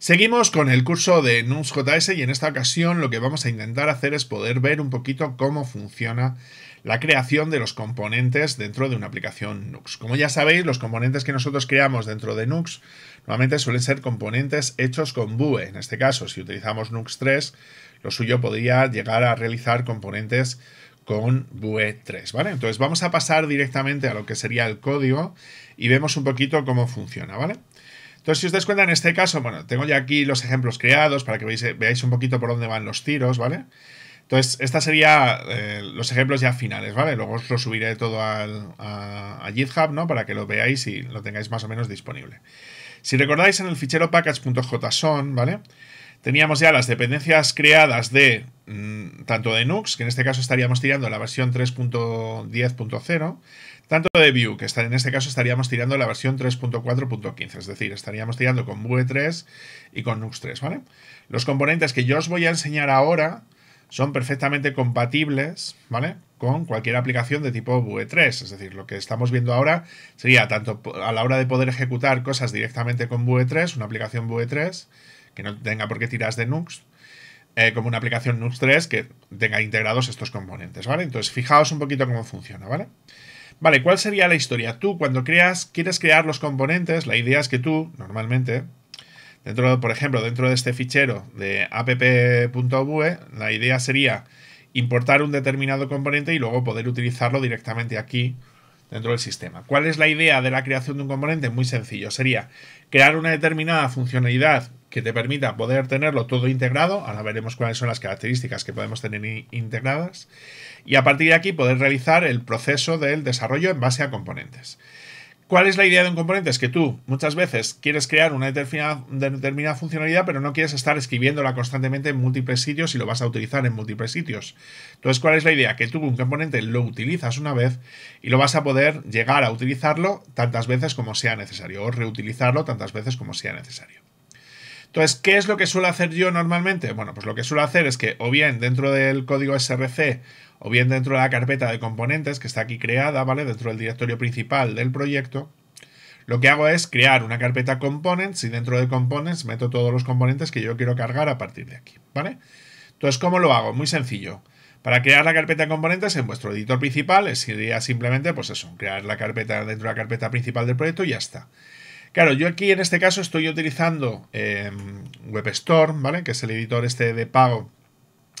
Seguimos con el curso de Nux.js y en esta ocasión lo que vamos a intentar hacer es poder ver un poquito cómo funciona la creación de los componentes dentro de una aplicación Nux. Como ya sabéis, los componentes que nosotros creamos dentro de Nux normalmente suelen ser componentes hechos con Vue. En este caso, si utilizamos Nux 3, lo suyo podría llegar a realizar componentes con Vue 3, ¿vale? Entonces vamos a pasar directamente a lo que sería el código y vemos un poquito cómo funciona, ¿vale? Entonces, si os dais cuenta, en este caso, bueno, tengo ya aquí los ejemplos creados para que veáis, un poquito por dónde van los tiros, ¿vale? Entonces, estos serían eh, los ejemplos ya finales, ¿vale? Luego os lo subiré todo al, a, GitHub, ¿no? Para que lo veáis y lo tengáis más o menos disponible. Si recordáis, en el fichero package.json, ¿vale? Teníamos ya las dependencias creadas de mm, tanto de Nux, que en este caso estaríamos tirando la versión 3.10.0, tanto de Vue, que en este caso estaríamos tirando la versión 3.4.15, es decir, estaríamos tirando con Vue 3 y con Nux 3, ¿vale? Los componentes que yo os voy a enseñar ahora son perfectamente compatibles, ¿vale? Con cualquier aplicación de tipo Vue 3, es decir, lo que estamos viendo ahora sería tanto a la hora de poder ejecutar cosas directamente con Vue 3, una aplicación Vue 3, que no tenga por qué tiras de Nux, eh, como una aplicación Nux 3 que tenga integrados estos componentes, ¿vale? Entonces, fijaos un poquito cómo funciona, ¿vale? Vale, ¿cuál sería la historia? Tú, cuando creas, quieres crear los componentes, la idea es que tú, normalmente, dentro, por ejemplo, dentro de este fichero de app.vue, la idea sería importar un determinado componente y luego poder utilizarlo directamente aquí dentro del sistema. ¿Cuál es la idea de la creación de un componente? Muy sencillo, sería crear una determinada funcionalidad que te permita poder tenerlo todo integrado. Ahora veremos cuáles son las características que podemos tener integradas. Y a partir de aquí poder realizar el proceso del desarrollo en base a componentes. ¿Cuál es la idea de un componente? Es que tú muchas veces quieres crear una determinada, funcionalidad, pero no quieres estar escribiéndola constantemente en múltiples sitios y lo vas a utilizar en múltiples sitios. Entonces, ¿cuál es la idea? Que tú un componente lo utilizas una vez y lo vas a poder llegar a utilizarlo tantas veces como sea necesario o reutilizarlo tantas veces como sea necesario. Entonces, ¿qué es lo que suelo hacer yo normalmente? Bueno, pues lo que suelo hacer es que o bien dentro del código src o bien dentro de la carpeta de componentes que está aquí creada, ¿vale? Dentro del directorio principal del proyecto, lo que hago es crear una carpeta components y dentro de components meto todos los componentes que yo quiero cargar a partir de aquí, ¿vale? Entonces, ¿cómo lo hago? Muy sencillo. Para crear la carpeta de componentes en vuestro editor principal sería simplemente, pues eso, crear la carpeta dentro de la carpeta principal del proyecto y ya está. Claro, yo aquí en este caso estoy utilizando eh, em, WebStorm, ¿vale? Que es el editor este de pago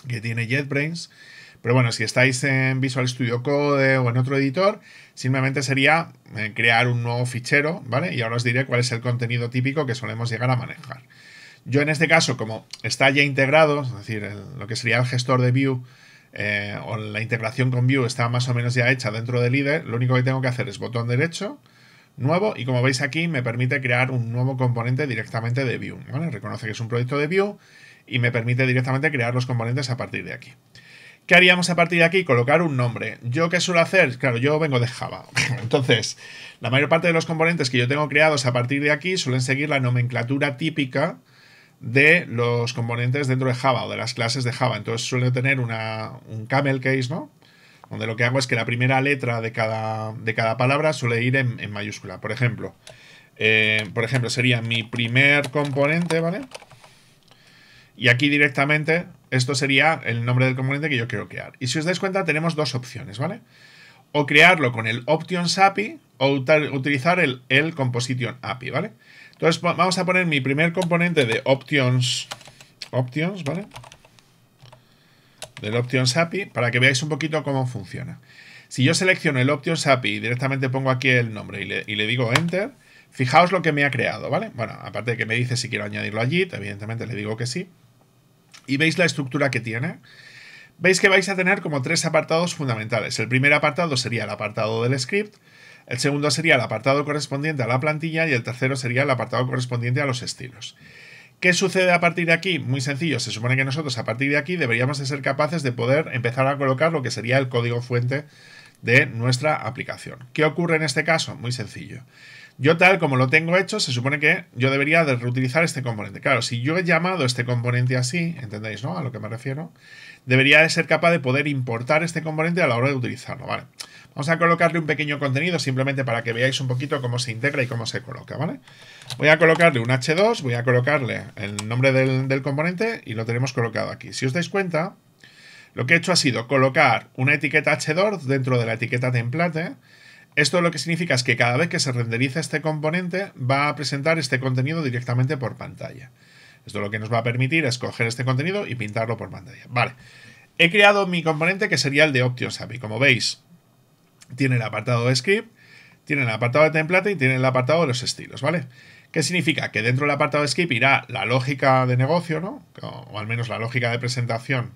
que tiene JetBrains. Pero bueno, si estáis en Visual Studio Code o en otro editor, simplemente sería eh, crear un nuevo fichero, ¿vale? Y ahora os diré cuál es el contenido típico que solemos llegar a manejar. Yo en este caso, como está ya integrado, es decir, lo que sería el gestor de View eh, o la integración con View está más o menos ya hecha dentro del Líder, lo único que tengo que hacer es botón derecho, nuevo y como veis aquí me permite crear un nuevo componente directamente de View. Reconoce que es un proyecto de Vue y me permite directamente crear los componentes a partir de aquí. ¿Qué haríamos a partir de aquí? Colocar un nombre. ¿Yo qué suelo hacer? Claro, yo vengo de Java. Entonces, la mayor parte de los componentes que yo tengo creados a partir de aquí suelen seguir la nomenclatura típica de los componentes dentro de Java o de las clases de Java. Entonces suele tener un camel case, ¿no? donde lo que hago es que la primera letra de cada, de cada palabra suele ir en, mayúscula. Por ejemplo, eh, por ejemplo, sería mi primer componente, ¿vale? Y aquí directamente, esto sería el nombre del componente que yo quiero crear. Y si os dais cuenta, tenemos dos opciones, ¿vale? O crearlo con el Options API o utilizar el, el Composition API, ¿vale? Entonces vamos a poner mi primer componente de Options, Options, ¿vale? vale del Options API para que veáis un poquito cómo funciona. Si yo selecciono el Options API y directamente pongo aquí el nombre y le, y le, digo Enter, fijaos lo que me ha creado, ¿vale? Bueno, aparte de que me dice si quiero añadirlo allí, evidentemente le digo que sí. Y veis la estructura que tiene. Veis que vais a tener como tres apartados fundamentales. El primer apartado sería el apartado del script, el segundo sería el apartado correspondiente a la plantilla y el tercero sería el apartado correspondiente a los estilos. ¿Qué sucede a partir de aquí? Muy sencillo, se supone que nosotros a partir de aquí deberíamos de ser capaces de poder empezar a colocar lo que sería el código fuente de nuestra aplicación. ¿Qué ocurre en este caso? Muy sencillo. Yo tal como lo tengo hecho, se supone que yo debería de reutilizar este componente. Claro, si yo he llamado este componente así, ¿entendéis, no? A lo que me refiero. Debería de ser capaz de poder importar este componente a la hora de utilizarlo, ¿vale? Vamos a colocarle un pequeño contenido simplemente para que veáis un poquito cómo se integra y cómo se coloca, ¿vale? Voy a colocarle un H2, voy a colocarle el nombre del, componente y lo tenemos colocado aquí. Si os dais cuenta, lo que he hecho ha sido colocar una etiqueta H2 dentro de la etiqueta template. Esto lo que significa es que cada vez que se renderiza este componente va a presentar este contenido directamente por pantalla. Esto lo que nos va a permitir es coger este contenido y pintarlo por pantalla. Vale, he creado mi componente que sería el de OptionSAPI. Como veis, tiene el apartado de script, tiene el apartado de template y tiene el apartado de los estilos, ¿vale? ¿Qué significa? Que dentro del apartado de script irá la lógica de negocio, ¿no? O al menos la lógica de presentación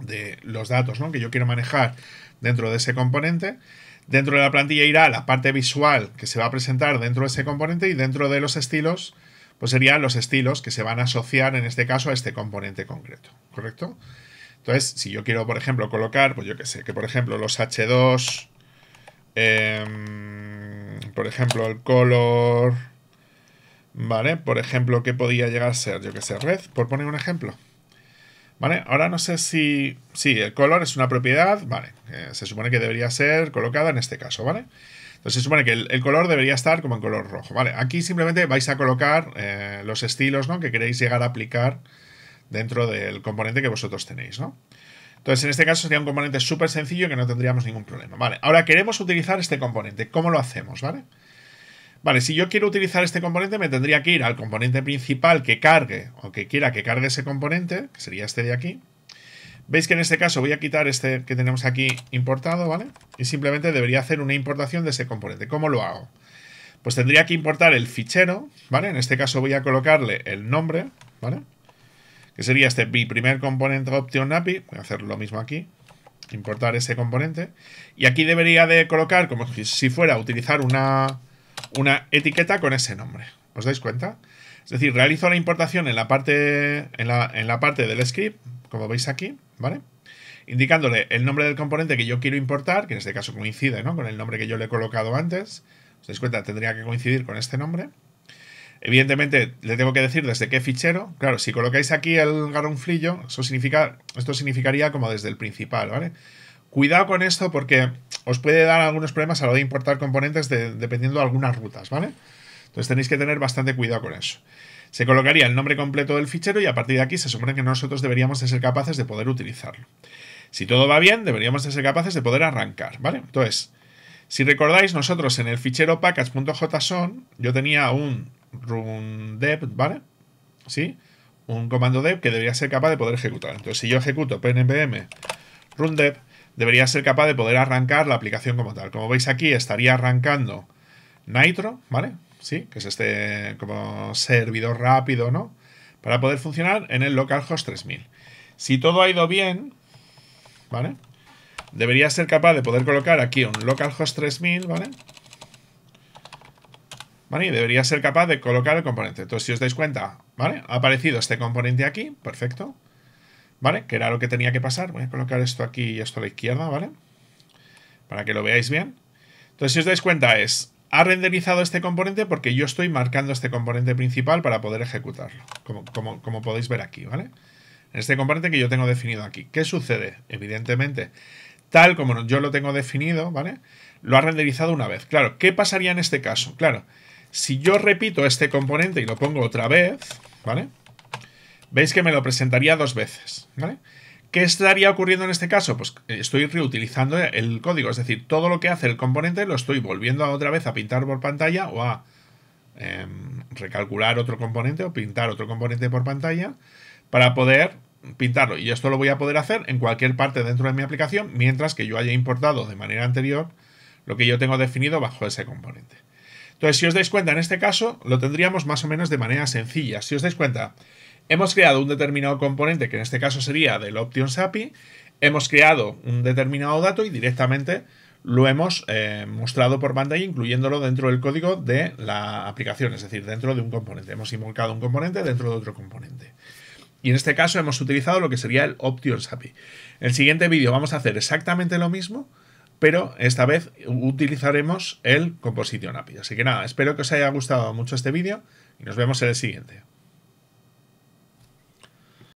de los datos, ¿no? Que yo quiero manejar dentro de ese componente. Dentro de la plantilla irá la parte visual que se va a presentar dentro de ese componente y dentro de los estilos, pues serían los estilos que se van a asociar en este caso a este componente concreto, ¿correcto? Entonces, si yo quiero, por ejemplo, colocar, pues yo que sé, que por ejemplo los H2, em, por ejemplo el color, ¿vale? Por ejemplo, ¿qué podía llegar a ser? Yo que sé, red, por poner un ejemplo. ¿Vale? Ahora no sé si... Sí, el color es una propiedad, ¿vale? Eh, se supone que debería ser colocada en este caso, ¿vale? Entonces se supone que el, color debería estar como en color rojo, ¿vale? Aquí simplemente vais a colocar eh, los estilos, ¿no? Que queréis llegar a aplicar dentro del componente que vosotros tenéis, ¿no? Entonces, en este caso sería un componente súper sencillo que no tendríamos ningún problema. Vale, ahora queremos utilizar este componente. ¿Cómo lo hacemos? ¿Vale? Vale, si yo quiero utilizar este componente, me tendría que ir al componente principal que cargue o que quiera que cargue ese componente, que sería este de aquí. Veis que en este caso voy a quitar este que tenemos aquí importado, ¿vale? Y simplemente debería hacer una importación de ese componente. ¿Cómo lo hago? Pues tendría que importar el fichero, ¿vale? En este caso voy a colocarle el nombre, ¿vale? vale que sería este mi primer componente option API, voy a hacer lo mismo aquí, importar ese componente, y aquí debería de colocar como si fuera utilizar una, una etiqueta con ese nombre, ¿os dais cuenta? Es decir, realizo la importación en la parte, en la, parte del script, como veis aquí, ¿vale? Indicándole el nombre del componente que yo quiero importar, que en este caso coincide ¿no? con el nombre que yo le he colocado antes, os dais cuenta, tendría que coincidir con este nombre, Evidentemente, le tengo que decir desde qué fichero. Claro, si colocáis aquí el garonflillo, eso significa, esto significaría como desde el principal, ¿vale? Cuidado con esto porque os puede dar algunos problemas a la de importar componentes dependiendo de algunas rutas, ¿vale? Entonces tenéis que tener bastante cuidado con eso. Se colocaría el nombre completo del fichero y a partir de aquí se supone que nosotros deberíamos de ser capaces de poder utilizarlo. Si todo va bien, deberíamos de ser capaces de poder arrancar, ¿vale? Entonces, si recordáis, nosotros en el fichero package.json yo tenía un run dev, ¿vale? ¿Sí? Un comando dev que debería ser capaz de poder ejecutar. Entonces, si yo ejecuto pnpm run dev, debería ser capaz de poder arrancar la aplicación como tal. Como veis aquí, estaría arrancando Nitro, ¿vale? Sí, que es este como servidor rápido, ¿no? Para poder funcionar en el localhost 3000. Si todo ha ido bien, ¿vale? Debería ser capaz de poder colocar aquí un localhost 3000, ¿vale? ¿vale? Y debería ser capaz de colocar el componente. Entonces, si os dais cuenta, ¿vale? Ha aparecido este componente aquí, perfecto, ¿vale? Que era lo que tenía que pasar. Voy a colocar esto aquí y esto a la izquierda, ¿vale? Para que lo veáis bien. Entonces, si os dais cuenta, es ha renderizado este componente porque yo estoy marcando este componente principal para poder ejecutarlo, como, podéis ver aquí, ¿vale? Este componente que yo tengo definido aquí. ¿Qué sucede? Evidentemente, tal como yo lo tengo definido, ¿vale? Lo ha renderizado una vez. Claro, ¿qué pasaría en este caso? Claro, si yo repito este componente y lo pongo otra vez, ¿vale? Veis que me lo presentaría dos veces, ¿vale? ¿Qué estaría ocurriendo en este caso? Pues eh, estoy reutilizando el código, es decir, todo lo que hace el componente lo estoy volviendo otra vez a pintar por pantalla o a em, recalcular otro componente o pintar otro componente por pantalla para poder pintarlo. Y esto lo voy a poder hacer en cualquier parte dentro de mi aplicación mientras que yo haya importado de manera anterior lo que yo tengo definido bajo ese componente. Entonces, si os dais cuenta, en este caso lo tendríamos más o menos de manera sencilla. Si os dais cuenta, hemos creado un determinado componente, que en este caso sería del Options API, hemos creado un determinado dato y directamente lo hemos eh, mostrado por pantalla, incluyéndolo dentro del código de la aplicación, es decir, dentro de un componente. Hemos involucrado un componente dentro de otro componente. Y en este caso hemos utilizado lo que sería el Options API. En el siguiente vídeo vamos a hacer exactamente lo mismo, pero esta vez utilizaremos el Composition API. Así que nada, espero que os haya gustado mucho este vídeo y nos vemos en el siguiente.